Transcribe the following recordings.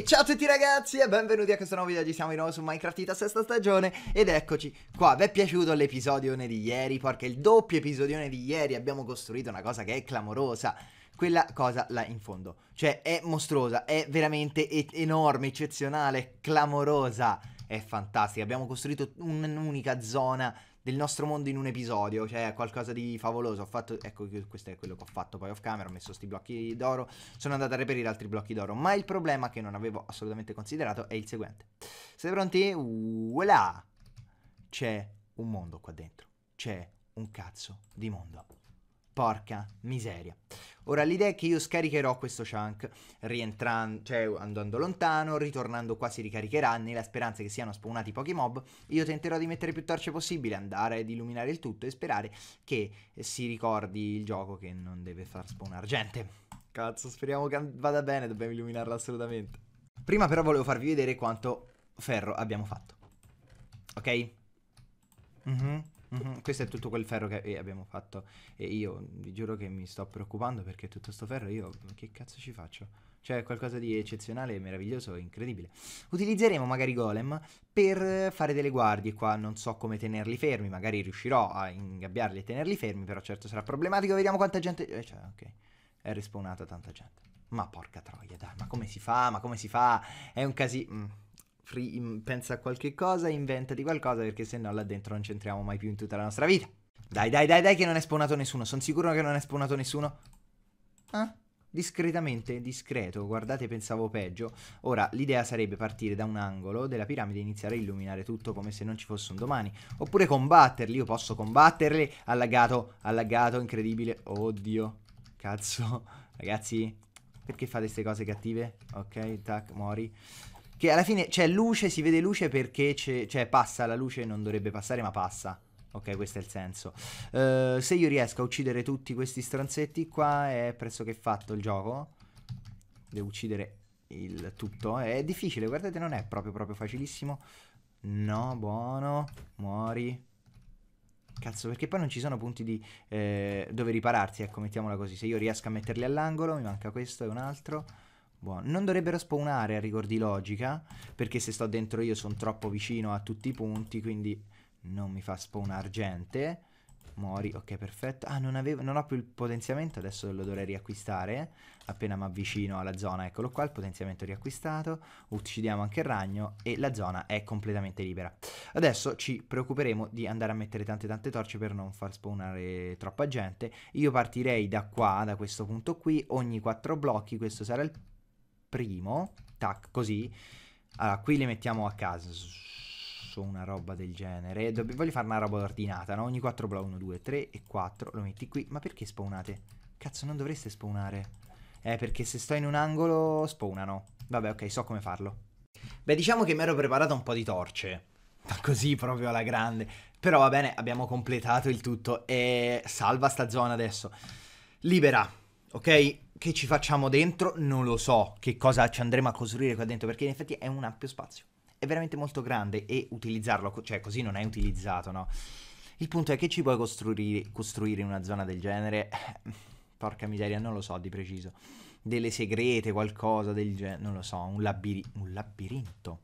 E ciao a tutti ragazzi e benvenuti a questo nuovo video, oggi siamo di nuovo su Minecraft Ita sesta stagione ed eccoci qua, vi è piaciuto l'episodio di ieri? Perché il doppio episodio di ieri abbiamo costruito una cosa che è clamorosa quella cosa là in fondo, cioè è mostruosa, è veramente enorme, eccezionale, clamorosa, è fantastica, abbiamo costruito un'unica zona del nostro mondo in un episodio, cioè qualcosa di favoloso. Ho fatto, ecco, questo è quello che ho fatto poi off camera, ho messo questi blocchi d'oro, sono andato a reperire altri blocchi d'oro, ma il problema che non avevo assolutamente considerato è il seguente. Siete pronti? Voilà! C'è un mondo qua dentro, c'è un cazzo di mondo. Porca miseria. Ora l'idea è che io scaricherò questo chunk rientrando, cioè andando lontano, ritornando qua si ricaricherà nella speranza che siano spawnati pochi mob. Io tenterò di mettere più torce possibile, andare ad illuminare il tutto e sperare che si ricordi il gioco che non deve far spawnare gente. Cazzo, speriamo che vada bene, dobbiamo illuminarlo assolutamente. Prima però volevo farvi vedere quanto ferro abbiamo fatto. Ok? Mhm. Mm Mm-hmm. Questo è tutto quel ferro che abbiamo fatto e io vi giuro che mi sto preoccupando perché tutto sto ferro io che cazzo ci faccio? Cioè è qualcosa di eccezionale, meraviglioso, incredibile. Utilizzeremo magari golem per fare delle guardie qua, non so come tenerli fermi, magari riuscirò a ingabbiarli e tenerli fermi, però certo sarà problematico, vediamo quanta gente... Eh, cioè, ok, è respawnata tanta gente. Ma porca troia, dai, ma come si fa? Ma come si fa? È un casino... Mm free, in, pensa a qualche cosa, inventati qualcosa perché se no là dentro non c'entriamo mai più in tutta la nostra vita. Dai, dai, dai, dai che non è spawnato nessuno, sono sicuro che non è spawnato nessuno. Ah, discretamente, discreto, guardate pensavo peggio. Ora, l'idea sarebbe partire da un angolo della piramide e iniziare a illuminare tutto come se non ci fosse un domani. Oppure combatterli, io posso combatterli, allagato, allagato, incredibile. Oddio, cazzo, ragazzi, perché fate queste cose cattive? Ok, tac, mori. Che alla fine c'è cioè, luce, si vede luce perché c'è, cioè passa la luce, non dovrebbe passare ma passa. Ok, questo è il senso. Uh, se io riesco a uccidere tutti questi stronzetti qua è pressoché fatto il gioco. Devo uccidere il tutto. È difficile, guardate, non è proprio proprio facilissimo. No, buono. Muori. Cazzo, perché poi non ci sono punti di, eh, dove ripararti, ecco, mettiamola così. Se io riesco a metterli all'angolo, mi manca questo e un altro. Buono. Non dovrebbero spawnare a rigor di logica, perché se sto dentro io sono troppo vicino a tutti i punti, quindi non mi fa spawnare gente. Muori, ok perfetto. Ah, non, avevo, non ho più il potenziamento, adesso lo dovrei riacquistare. Appena mi avvicino alla zona, eccolo qua, il potenziamento riacquistato. Uccidiamo anche il ragno e la zona è completamente libera. Adesso ci preoccuperemo di andare a mettere tante tante torce per non far spawnare troppa gente. Io partirei da qua, da questo punto qui, ogni 4 blocchi, questo sarà il primo, tac, così. Allora, qui le mettiamo a caso, una roba del genere. Dobb- voglio fare una roba ordinata, no? Ogni 4 bla 1, 2, 3 e 4 lo metti qui. Ma perché spawnate? Cazzo, non dovreste spawnare. Eh, perché se sto in un angolo spawnano. Vabbè, ok, so come farlo. Beh, diciamo che mi ero preparato un po' di torce. Ma così proprio alla grande. Però va bene, abbiamo completato il tutto e salva sta zona adesso. Libera, ok? che ci facciamo dentro non lo so che cosa ci andremo a costruire qua dentro perché in effetti è un ampio spazio è veramente molto grande e utilizzarlo cioè così non è utilizzato no il punto è che ci puoi costruire, costruire in una zona del genere porca miseria non lo so di preciso delle segrete qualcosa del genere non lo so un, labiri- un labirinto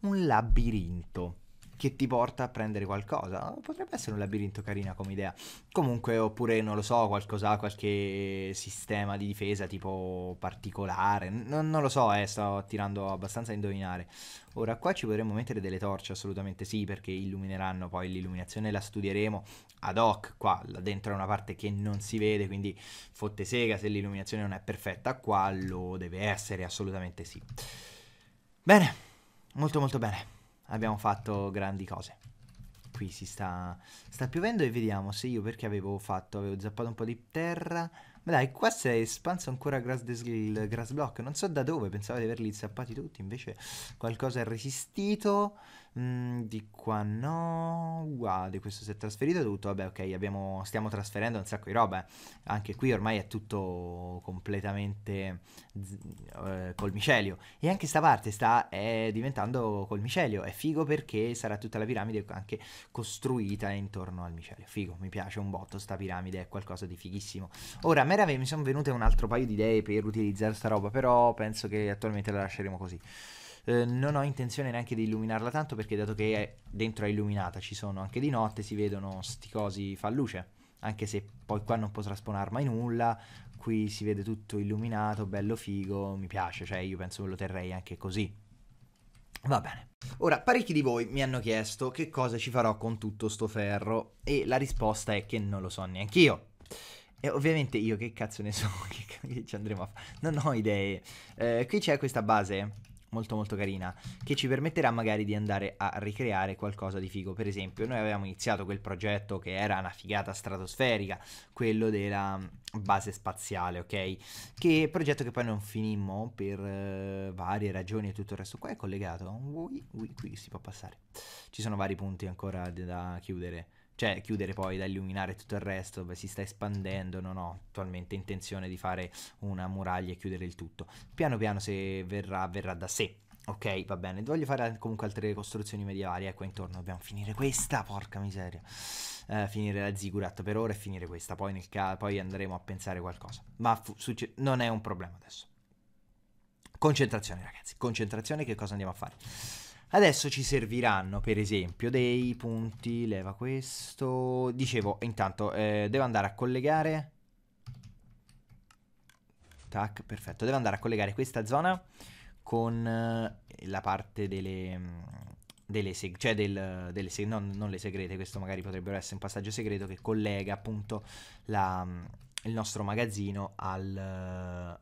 un labirinto che ti porta a prendere qualcosa. Potrebbe essere un labirinto carina come idea. Comunque, oppure non lo so, qualcosa, qualche sistema di difesa tipo particolare. Non, non lo so, eh, sto tirando abbastanza a indovinare. Ora qua ci potremmo mettere delle torce, assolutamente sì, perché illumineranno poi l'illuminazione la studieremo ad hoc. Qua là dentro è una parte che non si vede, quindi fotte sega se l'illuminazione non è perfetta, qua lo deve essere, assolutamente sì. Bene, molto molto bene abbiamo fatto grandi cose. Qui si sta, sta piovendo e vediamo se io perché avevo fatto, avevo zappato un po' di terra. Ma dai, qua si è espanso ancora grass il grass block, non so da dove, pensavo di averli zappati tutti, invece qualcosa è resistito. Mm, di qua no. Wow, di questo si è trasferito tutto. Vabbè, ok, abbiamo, stiamo trasferendo un sacco di roba. Eh. Anche qui ormai è tutto completamente z- uh, col micelio. E anche sta parte sta è diventando col micelio. È figo perché sarà tutta la piramide anche costruita intorno al micelio. Figo, mi piace un botto sta piramide, è qualcosa di fighissimo. Ora, a me mi sono venute un altro paio di idee per utilizzare sta roba, però penso che attualmente la lasceremo così. Eh, non ho intenzione neanche di illuminarla tanto perché dato che è dentro è illuminata, ci sono anche di notte, si vedono sti cosi fa luce. Anche se poi qua non potrà sponare mai nulla, qui si vede tutto illuminato, bello figo, mi piace, cioè io penso che lo terrei anche così. Va bene. Ora, parecchi di voi mi hanno chiesto che cosa ci farò con tutto sto ferro e la risposta è che non lo so neanche io. E ovviamente io che cazzo ne so, che, che ci andremo a fare? Non ho idee. Eh, qui c'è questa base molto molto carina che ci permetterà magari di andare a ricreare qualcosa di figo. Per esempio, noi avevamo iniziato quel progetto che era una figata stratosferica, quello della mm, base spaziale, ok? Che progetto che poi non finimmo per eh, varie ragioni e tutto il resto. Qua è collegato? Ui, ui, qui si può passare. Ci sono vari punti ancora da chiudere cioè chiudere poi da illuminare tutto il resto, beh, si sta espandendo, non ho attualmente intenzione di fare una muraglia e chiudere il tutto. Piano piano se verrà, verrà da sé. Ok, va bene, voglio fare comunque altre costruzioni medievali, ecco intorno dobbiamo finire questa, porca miseria. Eh, finire la zigurat per ora e finire questa, poi, nel ca- poi andremo a pensare qualcosa. Ma fu- succe- non è un problema adesso. Concentrazione ragazzi, concentrazione che cosa andiamo a fare? Adesso ci serviranno, per esempio, dei punti, leva questo. Dicevo, intanto, eh, devo andare a collegare... Tac, perfetto. Devo andare a collegare questa zona con eh, la parte delle... Mm, delle seg- cioè del, delle seg- non, non le segrete, questo magari potrebbero essere un passaggio segreto che collega appunto la, mm, il nostro magazzino al,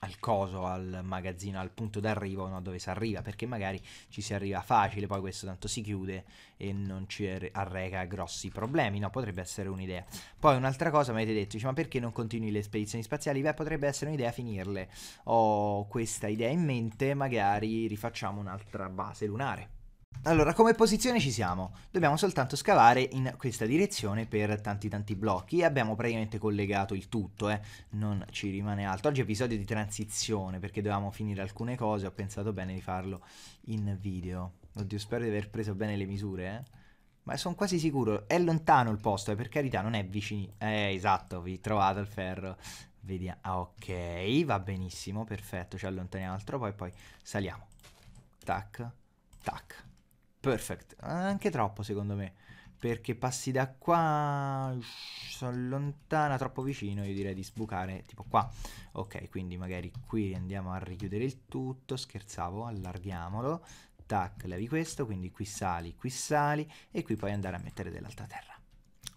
al coso, al magazzino, al punto d'arrivo, no? dove si arriva, perché magari ci si arriva facile, poi questo tanto si chiude e non ci arreca grossi problemi, no? potrebbe essere un'idea. Poi un'altra cosa mi avete detto, dice, ma perché non continui le spedizioni spaziali? Beh, potrebbe essere un'idea finirle. Ho questa idea in mente, magari rifacciamo un'altra base lunare. Allora, come posizione ci siamo. Dobbiamo soltanto scavare in questa direzione per tanti tanti blocchi. Abbiamo praticamente collegato il tutto, eh. Non ci rimane altro. Oggi è episodio di transizione, perché dovevamo finire alcune cose. Ho pensato bene di farlo in video. Oddio, spero di aver preso bene le misure, eh. Ma sono quasi sicuro. È lontano il posto, eh, per carità, non è vicino. Eh, esatto, vi trovate il ferro. Vediamo. Ah, ok, va benissimo, perfetto. Ci allontaniamo altro, poi poi saliamo. Tac, tac. Perfect, anche troppo secondo me, perché passi da qua, sono lontana troppo vicino, io direi di sbucare tipo qua. Ok, quindi magari qui andiamo a richiudere il tutto, scherzavo, allarghiamolo, tac, levi questo, quindi qui sali, qui sali e qui puoi andare a mettere dell'altra terra.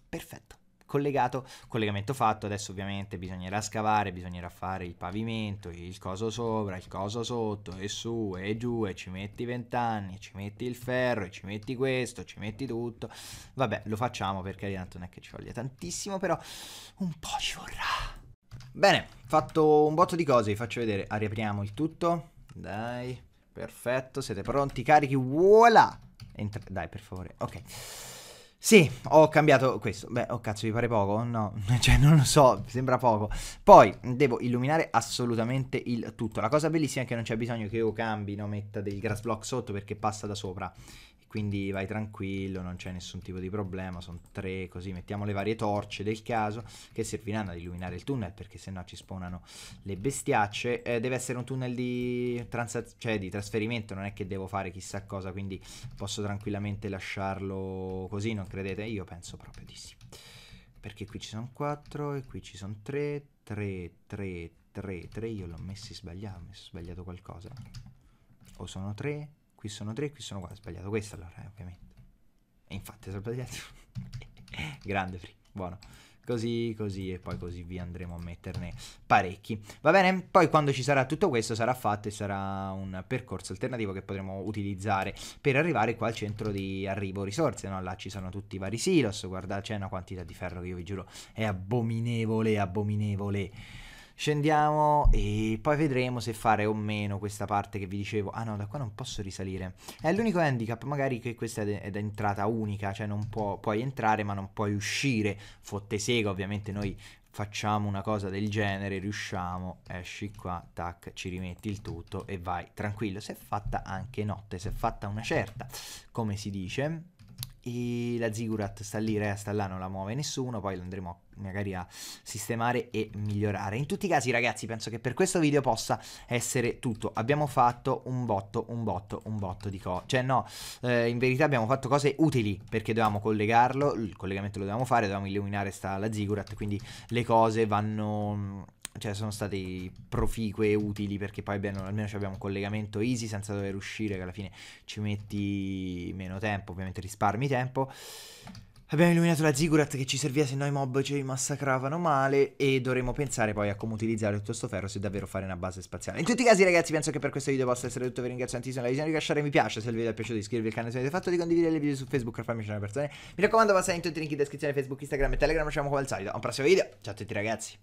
Perfetto collegato, collegamento fatto, adesso ovviamente bisognerà scavare, bisognerà fare il pavimento, il coso sopra, il coso sotto, e su, e giù, e ci metti vent'anni, ci metti il ferro, e ci metti questo, ci metti tutto, vabbè lo facciamo perché tanto non è che ci voglia tantissimo, però un po' ci vorrà. Bene, fatto un botto di cose, vi faccio vedere, ah, riapriamo il tutto, dai, perfetto, siete pronti, carichi, voilà! Entra- dai, per favore, ok. Sì, ho cambiato questo. Beh, oh cazzo, vi pare poco? No, cioè non lo so, sembra poco. Poi devo illuminare assolutamente il tutto. La cosa bellissima è che non c'è bisogno che io cambi, no, metta del grass block sotto perché passa da sopra quindi vai tranquillo, non c'è nessun tipo di problema, sono tre così, mettiamo le varie torce del caso che serviranno ad illuminare il tunnel perché se no ci spawnano le bestiacce, eh, deve essere un tunnel di, cioè di, trasferimento, non è che devo fare chissà cosa, quindi posso tranquillamente lasciarlo così, non credete? Io penso proprio di sì, perché qui ci sono quattro e qui ci sono tre, tre, tre, tre, tre, io l'ho messi sbagliato, ho messo sbagliato qualcosa, o sono tre, qui sono 3, qui sono 4. Sbagliato questo allora, eh, ovviamente. E infatti ho sbagliato. Grande free, buono. Così, così e poi così vi andremo a metterne parecchi. Va bene? Poi quando ci sarà tutto questo sarà fatto e sarà un percorso alternativo che potremo utilizzare per arrivare qua al centro di arrivo risorse. No? Là ci sono tutti i vari silos, guarda c'è una quantità di ferro che io vi giuro è abominevole, abominevole. Scendiamo e poi vedremo se fare o meno questa parte che vi dicevo. Ah no, da qua non posso risalire. È l'unico handicap, magari che questa è da entrata unica, cioè non può, puoi entrare ma non puoi uscire. Fotte sega, ovviamente noi facciamo una cosa del genere, riusciamo, esci qua, tac, ci rimetti il tutto e vai tranquillo. Si è fatta anche notte, si è fatta una certa, come si dice. E la Zigurat sta lì, resta là, non la muove nessuno, poi andremo a magari a sistemare e migliorare. In tutti i casi ragazzi penso che per questo video possa essere tutto. Abbiamo fatto un botto, un botto, un botto di cose. Cioè no, eh, in verità abbiamo fatto cose utili perché dovevamo collegarlo, il collegamento lo dovevamo fare, dovevamo illuminare sta la ziggurat, quindi le cose vanno cioè sono state proficue e utili perché poi abbiamo, almeno abbiamo un collegamento easy senza dover uscire che alla fine ci metti meno tempo, ovviamente risparmi tempo Abbiamo illuminato la Ziggurat che ci serviva se no i mob ci massacravano male e dovremo pensare poi a come utilizzare tutto sto ferro se davvero fare una base spaziale. In tutti i casi ragazzi penso che per questo video possa essere tutto, vi ringrazio tantissimo la visione, lasciare mi piace se il video vi è piaciuto, iscrivervi al canale se avete fatto, di condividere le video su Facebook per farmi conoscere le persone. Mi raccomando passate in tutti i link in descrizione Facebook, Instagram e Telegram, ci vediamo come al solito, a un prossimo video, ciao a tutti ragazzi!